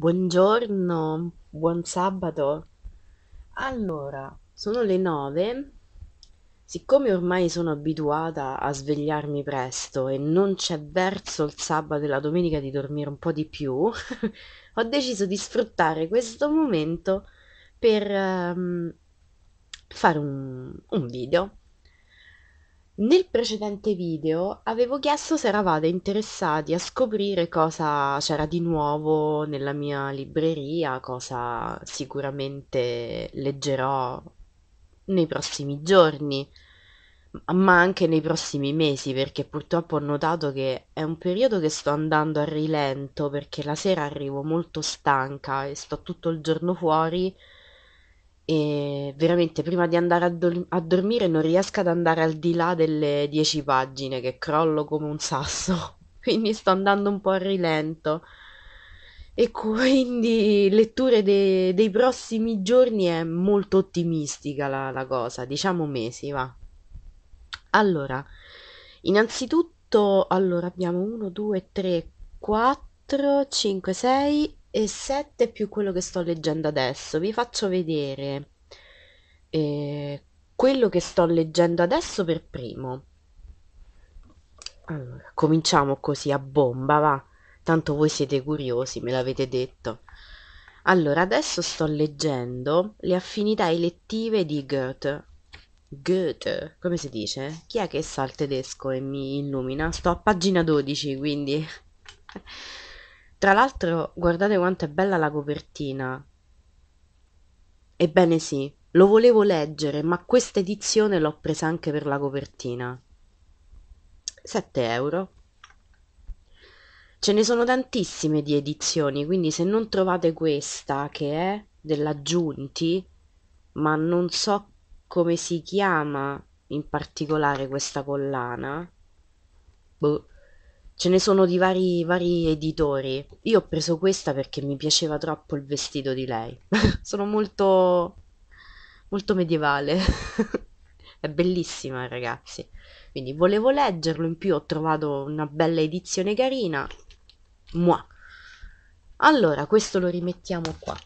Buongiorno, buon sabato. Allora, sono le nove. Siccome ormai sono abituata a svegliarmi presto e non c'è verso il sabato e la domenica di dormire un po' di più, ho deciso di sfruttare questo momento per ehm, fare un, un video. Nel precedente video avevo chiesto se eravate interessati a scoprire cosa c'era di nuovo nella mia libreria, cosa sicuramente leggerò nei prossimi giorni, ma anche nei prossimi mesi, perché purtroppo ho notato che è un periodo che sto andando a rilento, perché la sera arrivo molto stanca e sto tutto il giorno fuori e veramente prima di andare a, dor- a dormire non riesco ad andare al di là delle 10 pagine che crollo come un sasso, quindi sto andando un po' a rilento. E quindi letture de- dei prossimi giorni è molto ottimistica la-, la cosa, diciamo mesi, va. Allora, innanzitutto, allora abbiamo 1, 2, 3, 4, 5, 6, e 7 più quello che sto leggendo adesso. Vi faccio vedere eh, quello che sto leggendo adesso per primo. Allora, cominciamo così a bomba, va. Tanto voi siete curiosi, me l'avete detto. Allora, adesso sto leggendo le affinità elettive di Goethe. Goethe, come si dice? Chi è che sa il tedesco e mi illumina? Sto a pagina 12, quindi... Tra l'altro, guardate quanto è bella la copertina. Ebbene sì, lo volevo leggere, ma questa edizione l'ho presa anche per la copertina. 7 euro. Ce ne sono tantissime di edizioni, quindi se non trovate questa che è della Giunti, ma non so come si chiama in particolare questa collana, boh, ce ne sono di vari, vari editori. Io ho preso questa perché mi piaceva troppo il vestito di lei. sono molto, molto medievale. È bellissima, ragazzi. Quindi volevo leggerlo, in più ho trovato una bella edizione carina. Mua. Allora, questo lo rimettiamo qua.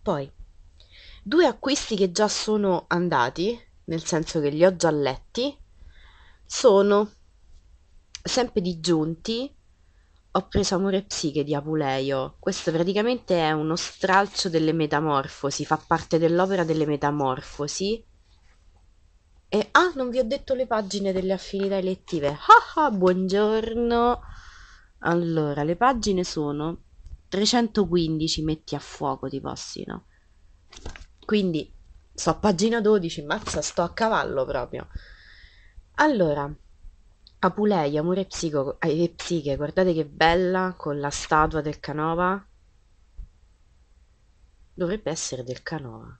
Poi, due acquisti che già sono andati, nel senso che li ho già letti, sono sempre di Giunti, ho preso Amore e Psiche di Apuleio. Questo praticamente è uno stralcio delle Metamorfosi, fa parte dell'opera delle Metamorfosi. E, ah, non vi ho detto le pagine delle affinità elettive. Ah, ah, buongiorno. Allora, le pagine sono 315, metti a fuoco ti possino. Quindi, sto a pagina 12, mazza, sto a cavallo proprio. Allora, Apulei, amore psico- eh, e psiche, guardate che bella con la statua del Canova. Dovrebbe essere del Canova.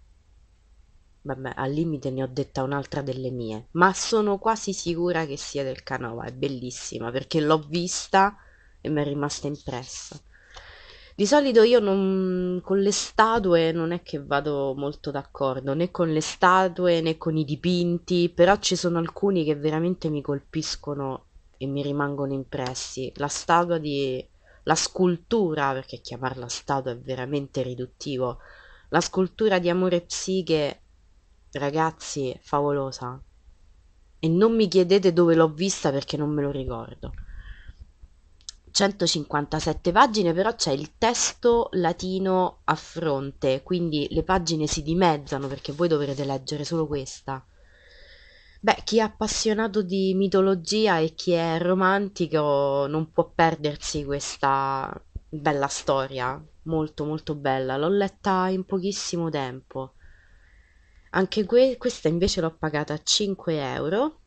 Vabbè, al limite ne ho detta un'altra delle mie, ma sono quasi sicura che sia del Canova, è bellissima perché l'ho vista e mi è rimasta impressa. Di solito io non, con le statue non è che vado molto d'accordo, né con le statue né con i dipinti, però ci sono alcuni che veramente mi colpiscono e mi rimangono impressi. La statua di... la scultura, perché chiamarla statua è veramente riduttivo, la scultura di Amore Psiche, ragazzi, favolosa. E non mi chiedete dove l'ho vista perché non me lo ricordo. 157 pagine, però c'è il testo latino a fronte, quindi le pagine si dimezzano perché voi dovrete leggere solo questa. Beh, chi è appassionato di mitologia e chi è romantico non può perdersi questa bella storia, molto molto bella, l'ho letta in pochissimo tempo. Anche que- questa invece l'ho pagata a 5 euro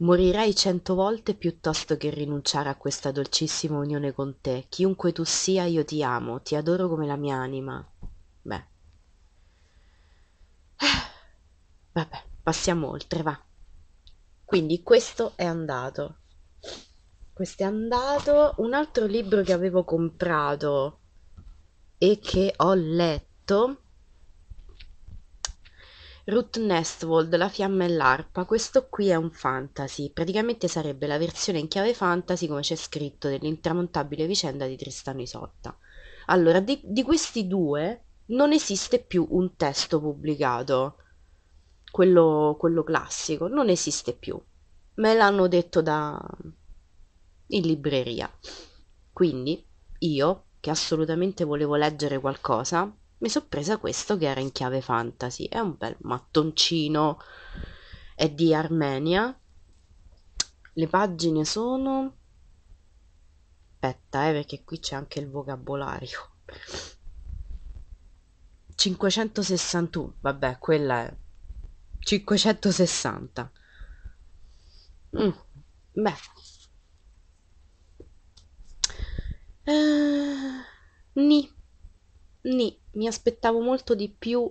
morirei cento volte piuttosto che rinunciare a questa dolcissima unione con te chiunque tu sia io ti amo ti adoro come la mia anima beh vabbè passiamo oltre va quindi questo è andato questo è andato un altro libro che avevo comprato e che ho letto Ruth Nestwold, La fiamma e l'arpa, questo qui è un fantasy, praticamente sarebbe la versione in chiave fantasy come c'è scritto dell'intramontabile vicenda di Tristano Isotta. Allora, di, di questi due non esiste più un testo pubblicato, quello, quello classico, non esiste più. Me l'hanno detto da... in libreria. Quindi io, che assolutamente volevo leggere qualcosa, mi sono presa questo che era in chiave fantasy, è un bel mattoncino, è di Armenia, le pagine sono... aspetta eh, perché qui c'è anche il vocabolario, 561, vabbè quella è 560, mm, beh... Eh, ni. Ni mi aspettavo molto di più.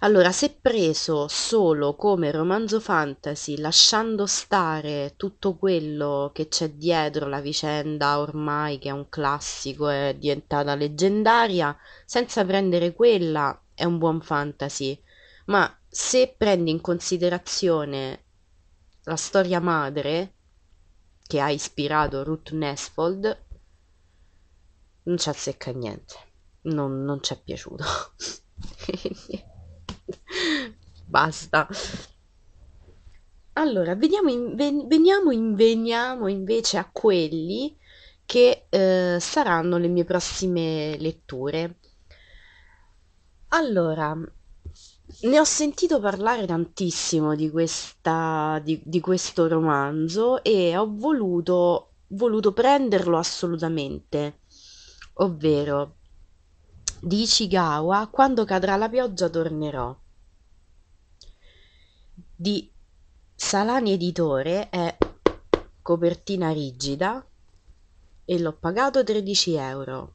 Allora, se preso solo come romanzo fantasy, lasciando stare tutto quello che c'è dietro la vicenda ormai che è un classico, è diventata leggendaria, senza prendere quella, è un buon fantasy. Ma se prendi in considerazione la storia madre che ha ispirato Ruth Nesfold, non ci azzecca niente non, non ci è piaciuto. Basta. Allora, veniamo, in, ven, veniamo in, veniamo invece a quelli che eh, saranno le mie prossime letture. Allora, ne ho sentito parlare tantissimo di, questa, di, di questo romanzo e ho voluto, voluto prenderlo assolutamente, ovvero di Ichigawa, Quando cadrà la pioggia tornerò di Salani Editore è copertina rigida e l'ho pagato 13 euro.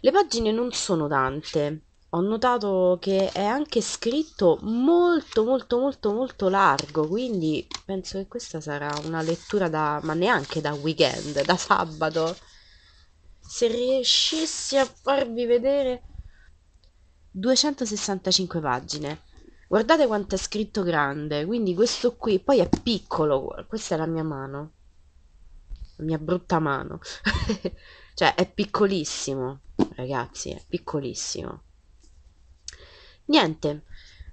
Le pagine non sono tante. Ho notato che è anche scritto molto molto molto molto largo, quindi penso che questa sarà una lettura da ma neanche da weekend, da sabato. Se riuscissi a farvi vedere 265 pagine. Guardate quanto è scritto grande, quindi questo qui, poi è piccolo, questa è la mia mano, la mia brutta mano, cioè è piccolissimo, ragazzi, è piccolissimo. Niente,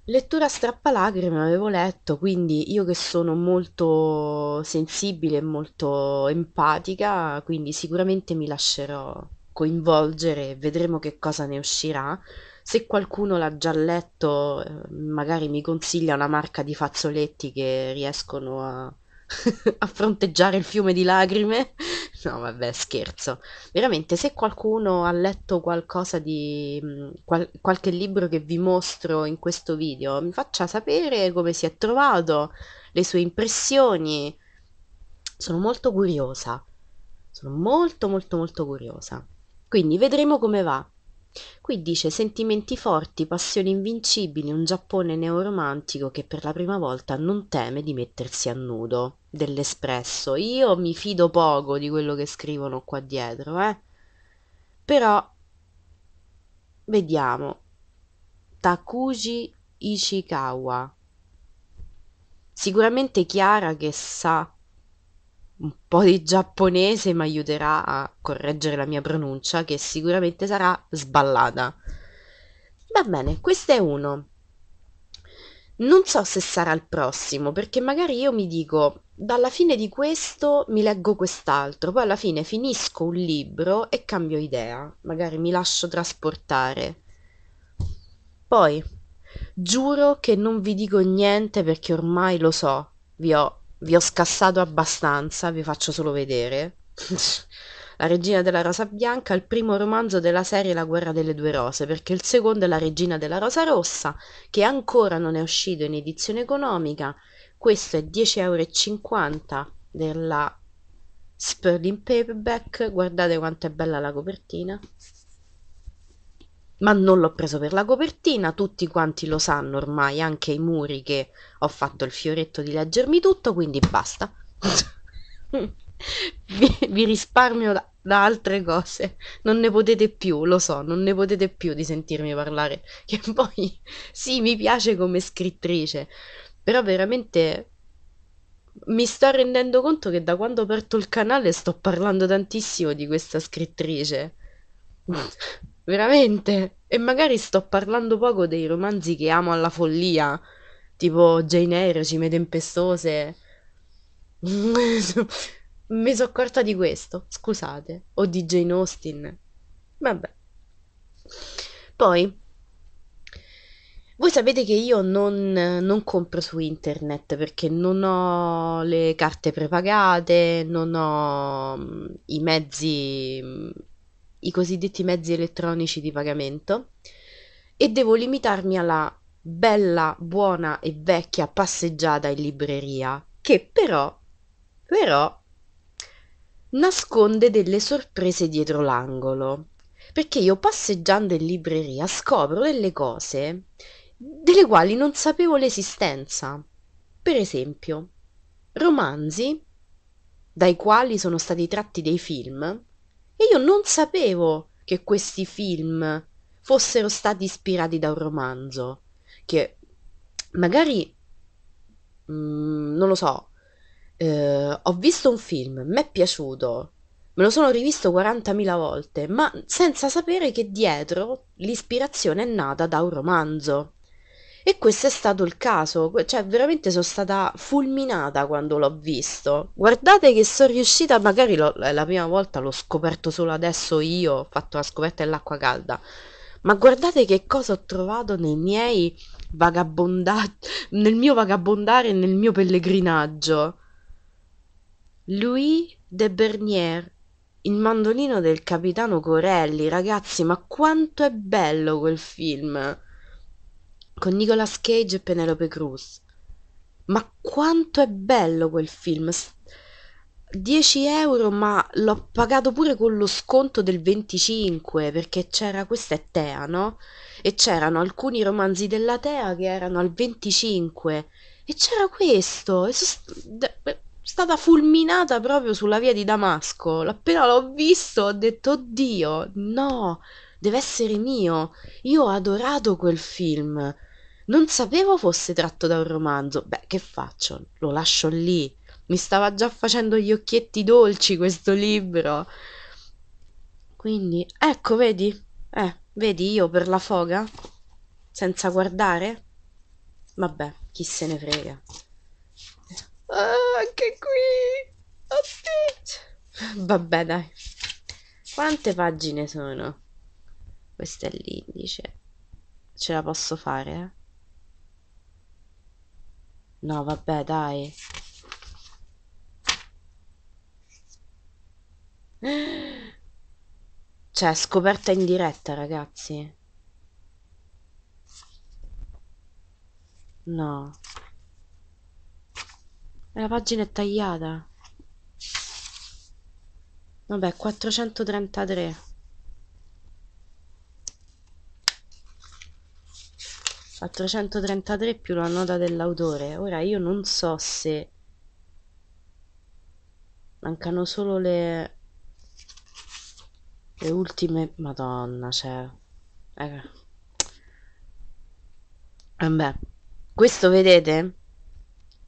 lettura strappalacrime avevo letto, quindi io che sono molto sensibile e molto empatica, quindi sicuramente mi lascerò coinvolgere e vedremo che cosa ne uscirà. Se qualcuno l'ha già letto, eh, magari mi consiglia una marca di fazzoletti che riescono a, a fronteggiare il fiume di lacrime. No, vabbè, scherzo. Veramente, se qualcuno ha letto qualcosa di mm, qual- qualche libro che vi mostro in questo video, mi faccia sapere come si è trovato, le sue impressioni. Sono molto curiosa. Sono molto molto molto curiosa. Quindi vedremo come va. Qui dice sentimenti forti, passioni invincibili, un Giappone neoromantico che per la prima volta non teme di mettersi a nudo. Dell'espresso. Io mi fido poco di quello che scrivono qua dietro, eh. Però vediamo. Takuji Ishikawa. Sicuramente Chiara che sa un po' di giapponese mi aiuterà a correggere la mia pronuncia che sicuramente sarà sballata. Va bene, questo è uno. Non so se sarà il prossimo, perché magari io mi dico, dalla fine di questo mi leggo quest'altro, poi alla fine finisco un libro e cambio idea, magari mi lascio trasportare. Poi, giuro che non vi dico niente perché ormai lo so, vi ho vi ho scassato abbastanza, vi faccio solo vedere. La regina della rosa bianca, il primo romanzo della serie La guerra delle due rose, perché il secondo è La regina della rosa rossa, che ancora non è uscito in edizione economica. Questo è 10,50 euro della Sperling Paperback. Guardate quanto è bella la copertina ma non l'ho preso per la copertina, tutti quanti lo sanno ormai, anche i muri che ho fatto il fioretto di leggermi tutto, quindi basta. vi, vi, risparmio da, da, altre cose, non ne potete più, lo so, non ne potete più di sentirmi parlare, che poi sì, mi piace come scrittrice, però veramente mi sto rendendo conto che da quando ho aperto il canale sto parlando tantissimo di questa scrittrice. Veramente? E magari sto parlando poco dei romanzi che amo alla follia, tipo Jane Eyre, Cime Tempestose. Mi sono accorta di questo, scusate, o di Jane Austen. Vabbè. Poi, voi sapete che io non, non compro su internet perché non ho le carte prepagate, non ho mm, i mezzi mm, i cosiddetti mezzi elettronici di pagamento e devo limitarmi alla bella, buona e vecchia passeggiata in libreria, che però, però, nasconde delle sorprese dietro l'angolo. Perché io passeggiando in libreria scopro delle cose delle quali non sapevo l'esistenza. Per esempio, romanzi dai quali sono stati tratti dei film e io non sapevo che questi film fossero stati ispirati da un romanzo che magari mm, non lo so eh, ho visto un film mi è piaciuto me lo sono rivisto 40.000 volte ma senza sapere che dietro l'ispirazione è nata da un romanzo e questo è stato il caso, cioè veramente sono stata fulminata quando l'ho visto. Guardate che sono riuscita, magari la prima volta l'ho scoperto solo adesso io, ho fatto la scoperta dell'acqua calda, ma guardate che cosa ho trovato nei miei vagabondati, nel mio vagabondare e nel mio pellegrinaggio. Louis de Bernier, il mandolino del capitano Corelli, ragazzi, ma quanto è bello quel film! con Nicolas Cage e Penelope Cruz. Ma quanto è bello quel film! 10 euro, ma l'ho pagato pure con lo sconto del 25 perché c'era questa è Tea, no? E c'erano alcuni romanzi della Tea che erano al 25 e c'era questo. E sono stata fulminata proprio sulla via di Damasco. Appena l'ho visto, ho detto: Oddio, no, deve essere mio. Io ho adorato quel film non sapevo fosse tratto da un romanzo beh che faccio lo lascio lì mi stava già facendo gli occhietti dolci questo libro quindi ecco vedi eh vedi io per la foga senza guardare vabbè chi se ne frega ah, anche qui Oddio. vabbè dai quante pagine sono questo è l'indice ce la posso fare eh No, vabbè, dai. Cioè, scoperta in diretta, ragazzi. No. La pagina è tagliata. Vabbè, 433. a 333 più la nota dell'autore. Ora io non so se mancano solo le le ultime madonna cioè eh. vabbè questo vedete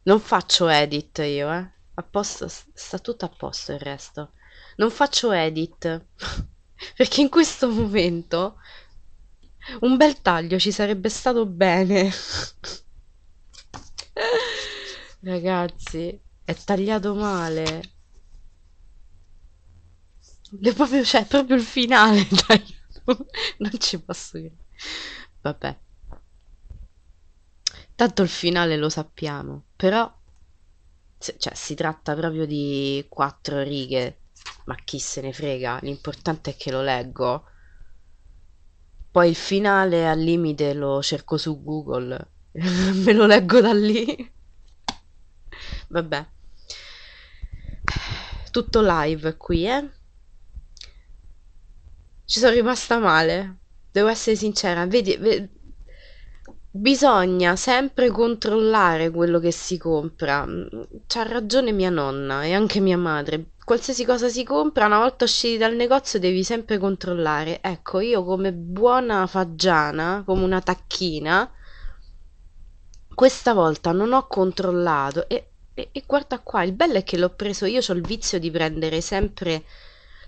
non faccio edit io eh a posto sta tutto a posto il resto non faccio edit perché in questo momento un bel taglio ci sarebbe stato bene. Ragazzi, è tagliato male. È proprio, cioè, è proprio il finale. Tagliato. Non ci posso credere. Vabbè. Tanto il finale lo sappiamo, però cioè, si tratta proprio di quattro righe, ma chi se ne frega, l'importante è che lo leggo. Poi il finale al limite lo cerco su Google, me lo leggo da lì. Vabbè. Tutto live qui, eh. Ci sono rimasta male. Devo essere sincera, vedi, vedi Bisogna sempre controllare quello che si compra. Mm, c'ha ragione mia nonna e anche mia madre. Qualsiasi cosa si compra, una volta usciti dal negozio devi sempre controllare. Ecco, io come buona fagiana, come una tacchina, questa volta non ho controllato e, e, e guarda qua, il bello è che l'ho preso io, ho il vizio di prendere sempre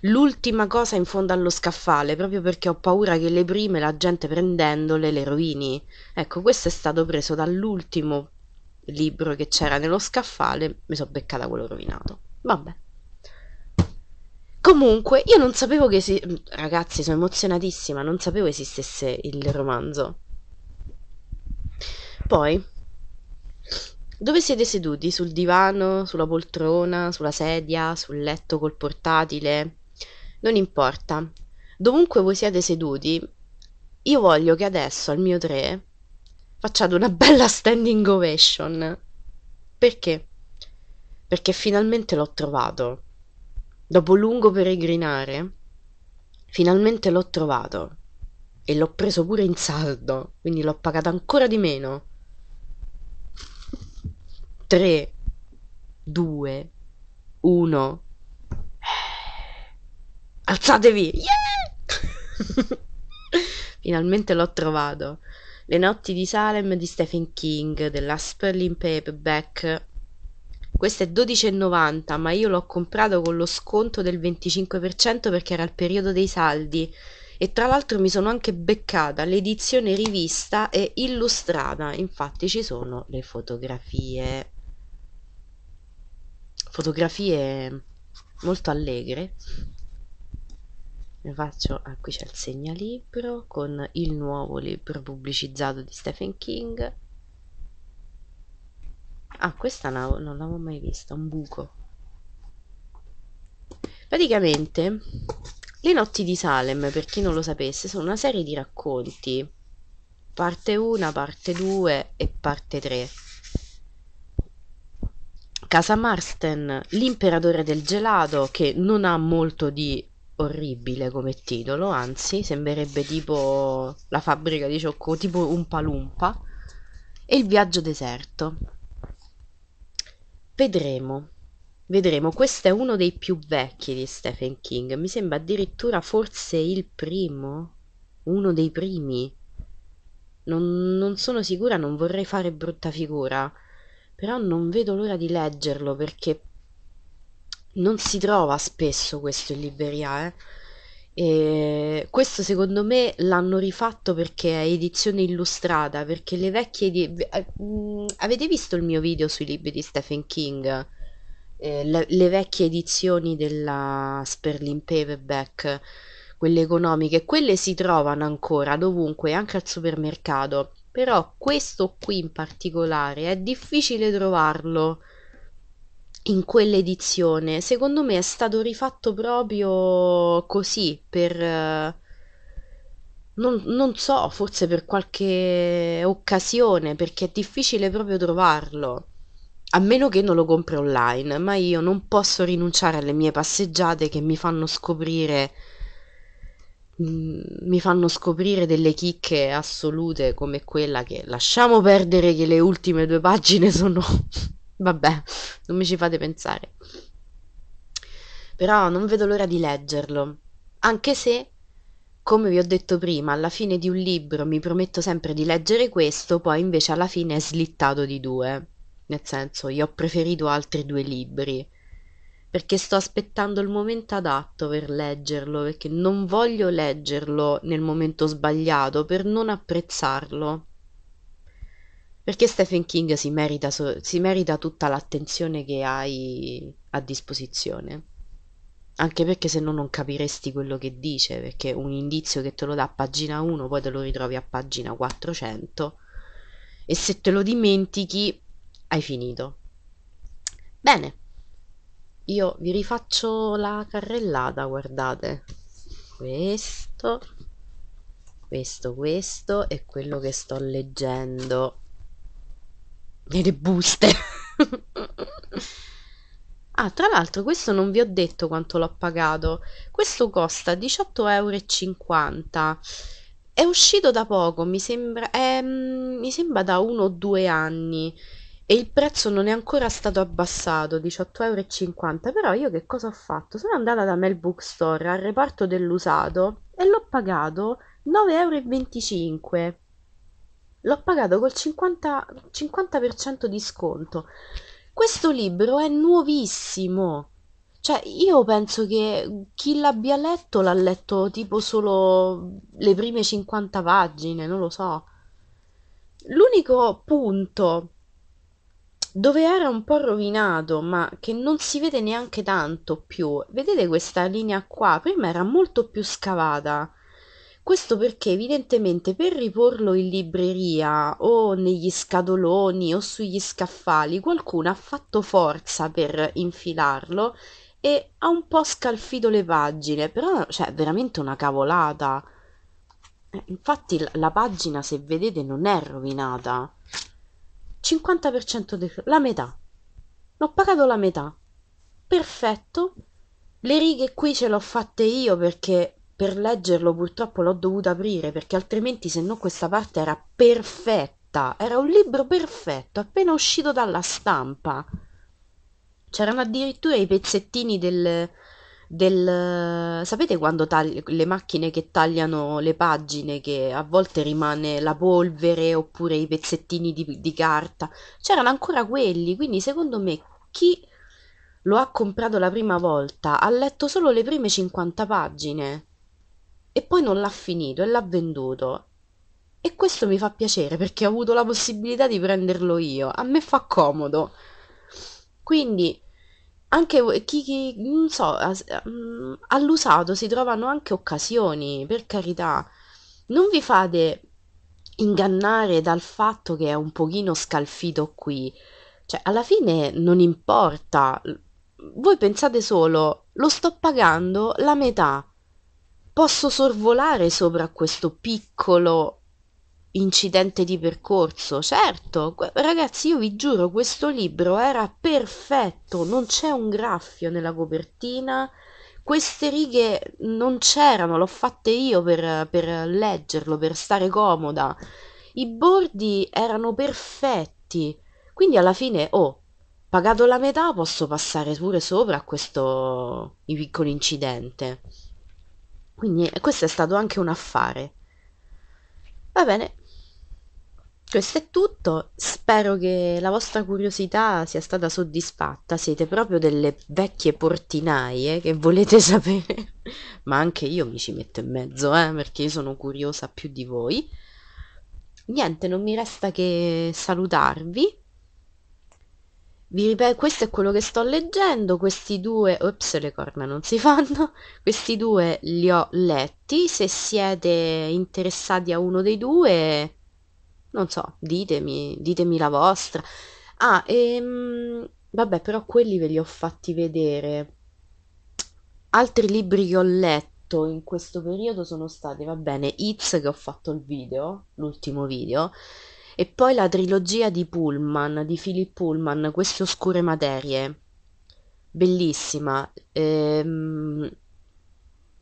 l'ultima cosa in fondo allo scaffale, proprio perché ho paura che le prime la gente prendendole le rovini. Ecco, questo è stato preso dall'ultimo libro che c'era nello scaffale, mi sono beccata quello rovinato. Vabbè. Comunque, io non sapevo che esistesse. Ragazzi, sono emozionatissima, non sapevo esistesse il romanzo. Poi, dove siete seduti? Sul divano, sulla poltrona, sulla sedia, sul letto col portatile? non importa dovunque voi siate seduti io voglio che adesso al mio 3 facciate una bella standing ovation perché perché finalmente l'ho trovato dopo lungo peregrinare finalmente l'ho trovato e l'ho preso pure in saldo, quindi l'ho pagato ancora di meno. 3 2 1 Alzatevi! Yeah! Finalmente l'ho trovato. Le notti di Salem di Stephen King, della Sperling paperback. Questo è 12,90, ma io l'ho comprato con lo sconto del 25% perché era il periodo dei saldi. E tra l'altro mi sono anche beccata l'edizione rivista e illustrata, infatti ci sono le fotografie. Fotografie molto allegre faccio, ah, qui c'è il segnalibro con il nuovo libro pubblicizzato di Stephen King. Ah, questa non l'avevo mai vista, un buco. Praticamente, Le notti di Salem, per chi non lo sapesse, sono una serie di racconti. Parte 1, parte 2 e parte 3. Casa Marston, l'imperatore del gelato, che non ha molto di orribile come titolo, anzi sembrerebbe tipo la fabbrica di cioccolato, tipo un palumpa, e il viaggio deserto. Vedremo, vedremo, questo è uno dei più vecchi di Stephen King, mi sembra addirittura forse il primo, uno dei primi. Non, non sono sicura, non vorrei fare brutta figura, però non vedo l'ora di leggerlo perché non si trova spesso questo in libreria eh. E questo secondo me l'hanno rifatto perché è edizione illustrata, perché le vecchie... edi- eh, mm, avete visto il mio video sui libri di Stephen King? Eh, le, le vecchie edizioni della Sperling Paperback, quelle economiche, quelle si trovano ancora dovunque, anche al supermercato, però questo qui in particolare è difficile trovarlo in quell'edizione, secondo me è stato rifatto proprio così per... Eh, non, non so, forse per qualche occasione, perché è difficile proprio trovarlo. A meno che non lo compri online, ma io non posso rinunciare alle mie passeggiate che mi fanno scoprire mm, mi fanno scoprire delle chicche assolute come quella che lasciamo perdere che le ultime due pagine sono Vabbè, non mi ci fate pensare. Però non vedo l'ora di leggerlo, anche se, come vi ho detto prima, alla fine di un libro mi prometto sempre di leggere questo, poi invece alla fine è slittato di due. Nel senso, io ho preferito altri due libri perché sto aspettando il momento adatto per leggerlo, perché non voglio leggerlo nel momento sbagliato per non apprezzarlo. Perché Stephen King si merita, so- si merita tutta l'attenzione che hai a disposizione. Anche perché se no non capiresti quello che dice, perché un indizio che te lo dà a pagina 1 poi te lo ritrovi a pagina 400 e se te lo dimentichi hai finito. Bene, io vi rifaccio la carrellata, guardate. Questo, questo, questo è quello che sto leggendo nelle buste. ah, tra l'altro, questo non vi ho detto quanto l'ho pagato. Questo costa 18,50 euro. È uscito da poco, mi sembra, è, ehm, mi sembra da uno o due anni. E il prezzo non è ancora stato abbassato, 18,50 euro. Però io che cosa ho fatto? Sono andata da Mel Bookstore al reparto dell'usato e l'ho pagato 9,25 euro l'ho pagato col 50, 50% di sconto. Questo libro è nuovissimo. Cioè, io penso che chi l'abbia letto l'ha letto tipo solo le prime 50 pagine, non lo so. L'unico punto dove era un po' rovinato, ma che non si vede neanche tanto più, vedete questa linea qua? Prima era molto più scavata. Questo perché evidentemente per riporlo in libreria o negli scatoloni o sugli scaffali qualcuno ha fatto forza per infilarlo e ha un po' scalfito le pagine, però cioè è veramente una cavolata. Eh, infatti la pagina, se vedete, non è rovinata. 50% di... la metà. L'ho pagato la metà. Perfetto. Le righe qui ce le ho fatte io perché per leggerlo purtroppo l'ho dovuto aprire perché altrimenti se no questa parte era perfetta, era un libro perfetto, appena uscito dalla stampa. C'erano addirittura i pezzettini del, del... sapete quando tagli... le macchine che tagliano le pagine che a volte rimane la polvere oppure i pezzettini di, di carta? C'erano ancora quelli, quindi secondo me chi lo ha comprato la prima volta ha letto solo le prime 50 pagine e poi non l'ha finito e l'ha venduto e questo mi fa piacere perché ho avuto la possibilità di prenderlo io a me fa comodo quindi anche chi, chi non so, mm, all'usato si trovano anche occasioni, per carità. Non vi fate ingannare dal fatto che è un pochino scalfito qui. Cioè, alla fine non importa. Voi pensate solo, lo sto pagando la metà posso sorvolare sopra questo piccolo incidente di percorso certo ragazzi io vi giuro questo libro era perfetto non c'è un graffio nella copertina queste righe non c'erano, l'ho fatte io per, per, leggerlo, per stare comoda. I bordi erano perfetti. Quindi alla fine, oh, pagato la metà posso passare pure sopra a questo piccolo incidente. Quindi eh, questo è stato anche un affare. Va bene, questo è tutto, spero che la vostra curiosità sia stata soddisfatta, siete proprio delle vecchie portinaie che volete sapere, ma anche io mi ci metto in mezzo, eh, perché io sono curiosa più di voi. Niente, non mi resta che salutarvi vi ripeto, questo è quello che sto leggendo, questi due, ops le corna non si fanno, questi due li ho letti, se siete interessati a uno dei due, non so, ditemi, ditemi la vostra. Ah, ehm, vabbè, però quelli ve li ho fatti vedere. Altri libri che ho letto in questo periodo sono stati, va bene, It's che ho fatto il video, l'ultimo video, e poi la trilogia di Pullman, di Philip Pullman, Queste oscure materie. Bellissima. Ehm,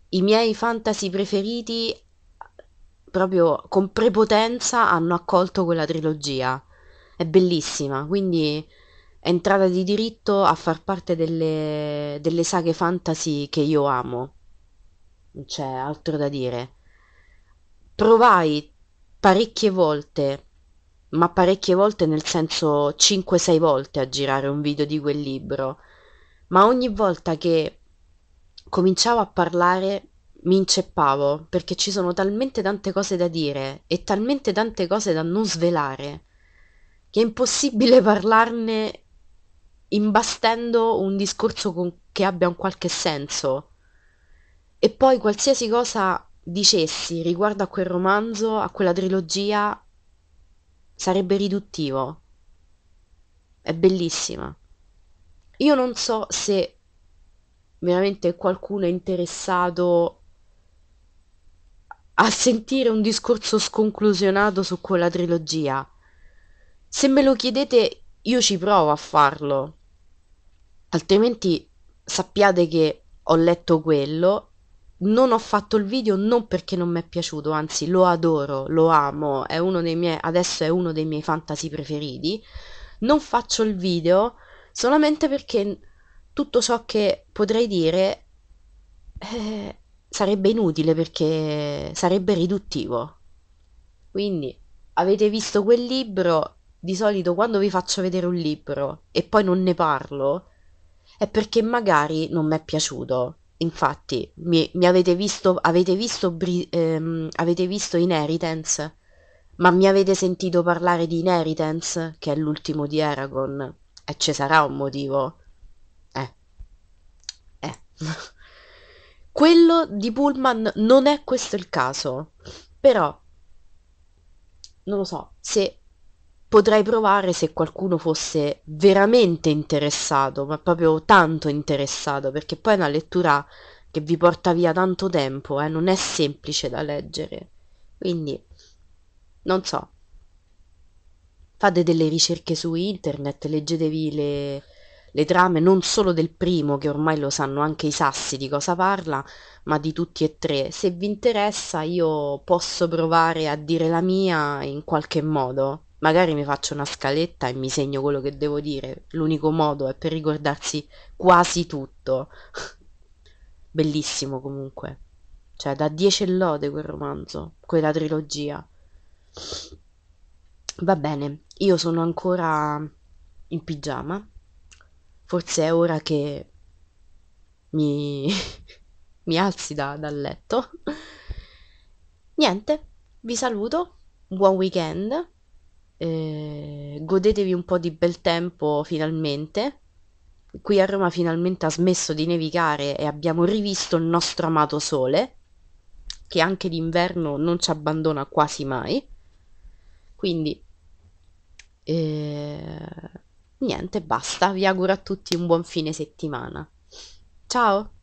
I miei fantasy preferiti proprio con prepotenza hanno accolto quella trilogia. È bellissima, quindi è entrata di diritto a far parte delle, delle saghe fantasy che io amo. Non c'è altro da dire. Provai parecchie volte ma parecchie volte nel senso 5-6 volte a girare un video di quel libro, ma ogni volta che cominciavo a parlare mi inceppavo perché ci sono talmente tante cose da dire e talmente tante cose da non svelare che è impossibile parlarne imbastendo un discorso con, che abbia un qualche senso. E poi qualsiasi cosa dicessi riguardo a quel romanzo, a quella trilogia, sarebbe riduttivo. È bellissima. Io non so se veramente qualcuno è interessato a sentire un discorso sconclusionato su quella trilogia. Se me lo chiedete, io ci provo a farlo. Altrimenti sappiate che ho letto quello non ho fatto il video non perché non mi è piaciuto, anzi lo adoro, lo amo, è miei, adesso è uno dei miei fantasy preferiti. Non faccio il video solamente perché tutto ciò che potrei dire eh, sarebbe inutile perché sarebbe riduttivo. Quindi avete visto quel libro, di solito quando vi faccio vedere un libro e poi non ne parlo, è perché magari non mi è piaciuto Infatti, mi, mi avete visto, avete visto, bri, ehm, avete visto Inheritance? Ma mi avete sentito parlare di Inheritance, che è l'ultimo di Aragorn? E ci sarà un motivo? Eh. Eh. Quello di Pullman non è questo il caso. Però, non lo so, se potrei provare se qualcuno fosse veramente interessato, ma proprio tanto interessato, perché poi è una lettura che vi porta via tanto tempo, eh, non è semplice da leggere. Quindi, non so, fate delle ricerche su internet, leggetevi le, le trame non solo del primo, che ormai lo sanno anche i sassi di cosa parla, ma di tutti e tre. Se vi interessa io posso provare a dire la mia in qualche modo magari mi faccio una scaletta e mi segno quello che devo dire. L'unico modo è per ricordarsi quasi tutto. Bellissimo comunque. Cioè, da 10 lode quel romanzo, quella trilogia. Va bene, io sono ancora in pigiama. Forse è ora che mi, mi alzi da, dal letto. Niente, vi saluto, buon weekend eh, godetevi un po' di bel tempo finalmente. Qui a Roma finalmente ha smesso di nevicare e abbiamo rivisto il nostro amato sole, che anche d'inverno non ci abbandona quasi mai. Quindi, eh, niente, basta. Vi auguro a tutti un buon fine settimana. Ciao!